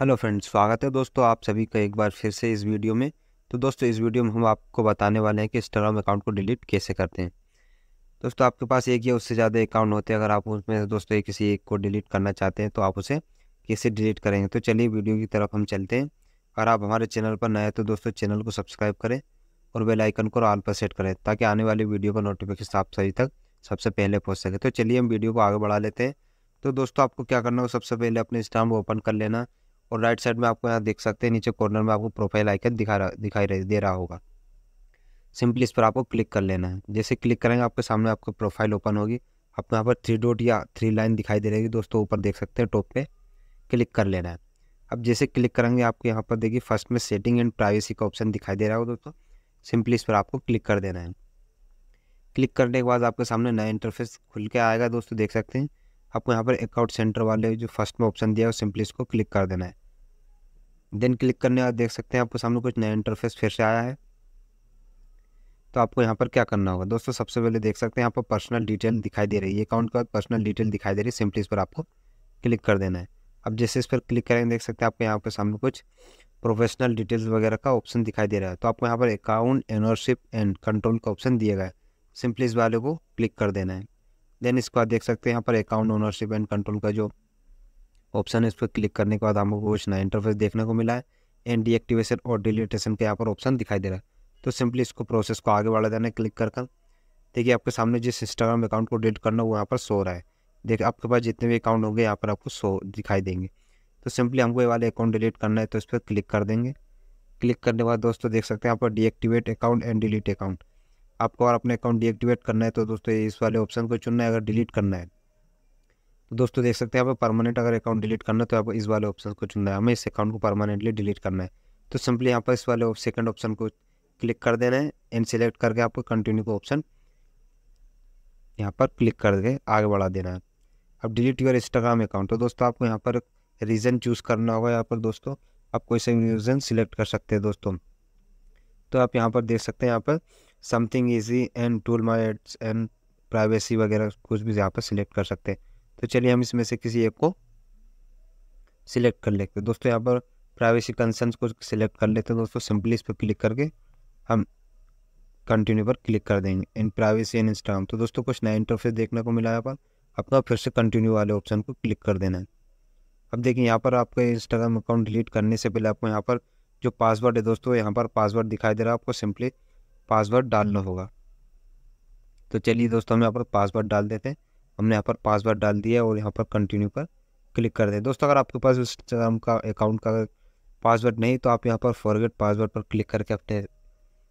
Hello friends स्वागत है दोस्तों आप सभी का एक बार फिर से इस वीडियो में तो दोस्तों इस वीडियो में हम आपको बताने वाले हैं कि इंस्टाग्राम अकाउंट को डिलीट कैसे करते हैं दोस्तों आपके पास एक या उससे ज़्यादा अकाउंट होते हैं अगर आप उसमें दोस्तों एक किसी एक को डिलीट करना चाहते हैं तो आप उसे कैसे डिलीट करेंगे तो चलिए वीडियो की तरफ हम चलते हैं अगर आप हमारे चैनल पर नए तो दोस्तों चैनल को सब्सक्राइब करें और बेल आइकन को ऑल पर सेट करें ताकि आने वाली वीडियो का नोटिफिकेशन आप सभी तक सबसे पहले पहुँच सके तो चलिए हम वीडियो को आगे बढ़ा लेते हैं तो दोस्तों आपको क्या करना हो सबसे पहले अपने इंस्टाग्राम ओपन कर लेना और राइट साइड में आपको यहाँ देख सकते हैं नीचे कॉर्नर में आपको प्रोफाइल आइकन दिखा रहा दिखाई दे रहा होगा सिंपली इस पर आपको क्लिक कर लेना है जैसे क्लिक करेंगे आपके सामने आपको प्रोफाइल ओपन होगी आपको यहाँ पर थ्री डॉट या थ्री लाइन दिखाई दे रहेगी दोस्तों ऊपर देख सकते हैं टॉप पे क्लिक कर लेना है अब जैसे क्लिक करेंगे आपको यहाँ पर देखिए फर्स्ट में सेटिंग एंड प्राइवेसी का ऑप्शन दिखाई दे रहा होगा दोस्तों सिंपली इस पर आपको क्लिक कर देना है क्लिक करने के बाद आपके सामने नया इंटरफेस खुल के आएगा दोस्तों देख सकते हैं आपको यहाँ पर अकाउंट सेंटर वाले जो फर्स्ट में ऑप्शन दिया है सिंपली इसको क्लिक कर देना है देन क्लिक करने बाद देख सकते हैं आपको सामने कुछ नया इंटरफेस फिर से आया है तो आपको यहाँ पर क्या करना होगा दोस्तों सबसे पहले देख सकते हैं यहाँ पर पर्सनल डिटेल दिखाई दे रही है अकाउंट के बाद पर्सनल डिटेल दिखाई दे रही है सिंपली इस पर आपको क्लिक कर देना है अब जैसे इस पर क्लिक करेंगे देख सकते हैं आपको यहाँ पर सामने कुछ प्रोफेशनल डिटेल्स वगैरह का ऑप्शन दिखाई दे रहा है तो आपको यहाँ पर अकाउंट एनरशिप एंड कंट्रोल का ऑप्शन दिया गया है सिंपली इस वाले को क्लिक कर देना है देन इसके बाद देख सकते हैं यहाँ पर अकाउंट ओनरशिप एंड कंट्रोल का जो ऑप्शन है इस पर क्लिक करने के बाद हमको कुछ नया इंटरफेस देखने को मिला है एंड डीएक्टिवेशन और डिलीटेशन के यहाँ पर ऑप्शन दिखाई दे रहा है तो सिंपली इसको प्रोसेस को आगे बढ़ा देना है क्लिक कर कर देखिए आपके सामने जिस इंस्टाग्राम अकाउंट को डिलीट करना वो यहाँ पर सो रहा है देखिए आपके पास जितने भी अकाउंट होंगे यहाँ पर आपको सो दिखाई देंगे तो सिंपली हमको ये वाले अकाउंट डिलीट करना है तो इस पर क्लिक कर देंगे क्लिक करने के बाद दोस्तों देख सकते हैं यहाँ पर deactivate account and delete account आपको और अपने अकाउंट डीएक्टिवेट करना है तो दोस्तों इस वाले ऑप्शन को चुनना है अगर डिलीट करना है तो दोस्तों देख सकते हैं आप परमानेंट अगर अकाउंट डिलीट करना है तो आपको इस वाले ऑप्शन को चुनना है हमें इस अकाउंट को परमानेंटली डिलीट करना है तो सिंपली यहाँ पर इस वाले सेकंड ऑप्शन को क्लिक कर देना है एंड सेलेक्ट करके आपको कंटिन्यू का ऑप्शन यहाँ पर क्लिक करके आगे बढ़ा देना है अब डिलीट योर इंस्टाग्राम अकाउंट तो दोस्तों आपको यहाँ पर रीज़न चूज़ करना होगा यहाँ पर दोस्तों आप कोई सा रीज़न सिलेक्ट कर सकते हैं दोस्तों तो आप यहाँ पर देख सकते हैं यहाँ पर समथिंग इजी एंड टूल माइट्स एंड प्राइवेसी वगैरह कुछ भी यहाँ पर सिलेक्ट कर सकते हैं तो चलिए हम इसमें से किसी एक को सिलेक्ट कर लेते हैं दोस्तों यहाँ पर प्राइवेसी कंसर्न को सिलेक्ट कर लेते हैं दोस्तों सिंपली इस पर क्लिक करके हम कंटिन्यू पर क्लिक कर देंगे इन प्राइवेसी एंड इंस्टाग्राम तो दोस्तों कुछ नया इंटरफेस देखने को मिला यहाँ पर अपना फिर से कंटिन्यू वाले ऑप्शन को क्लिक कर देना है अब देखिए यहाँ पर आपके इंस्टाग्राम अकाउंट डिलीट करने से पहले आपको यहाँ पर जो पासवर्ड है दोस्तों यहाँ पर पासवर्ड दिखाई दे रहा है आपको सिंपली पासवर्ड डालना हम्म। होगा तो चलिए दोस्तों हम यहाँ पर पासवर्ड डाल देते हैं हमने यहाँ पर पासवर्ड डाल दिया और यहाँ पर कंटिन्यू पर क्लिक कर दें दोस्तों अगर आपके पास इंस्टाग्राम का अकाउंट का पासवर्ड नहीं तो आप यहाँ पर फॉरगेट पासवर्ड पर क्लिक करके अपने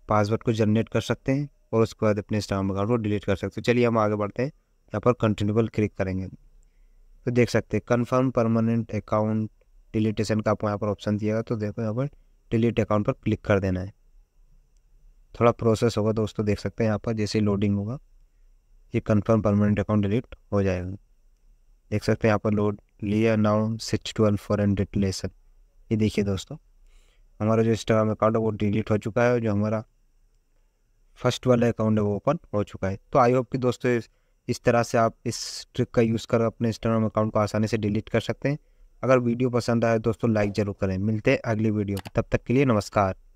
पासवर्ड को जनरेट कर सकते हैं और उसके बाद अपने इंस्टाग्राम अकाउंट को डिलीट कर सकते हैं चलिए हम आगे बढ़ते हैं यहाँ पर कंटिन्यू पर क्लिक करेंगे तो देख सकते हैं कन्फर्म परमानेंट अकाउंट डिलीटेशन का आपको यहाँ पर ऑप्शन दिया तो देखो यहाँ पर डिलीट अकाउंट पर क्लिक कर देना है थोड़ा प्रोसेस होगा दोस्तों देख सकते हैं यहाँ पर जैसे लोडिंग होगा ये कंफर्म परमानेंट अकाउंट डिलीट हो जाएगा देख सकते हैं यहाँ पर लोड लिया now six twelve four and डिटलेसन ये देखिए दोस्तों हमारा जो इंस्टाग्राम अकाउंट है वो डिलीट हो चुका है और जो हमारा फर्स्ट वाला अकाउंट है वो ओपन हो चुका है तो आई होप कि दोस्तों इस तरह से आप इस ट्रिक का यूज़ कर अपने इंस्टाग्राम अकाउंट को आसानी से डिलीट कर सकते हैं अगर वीडियो पसंद आए दोस्तों लाइक ज़रूर करें मिलते हैं अगली वीडियो तब तक के लिए नमस्कार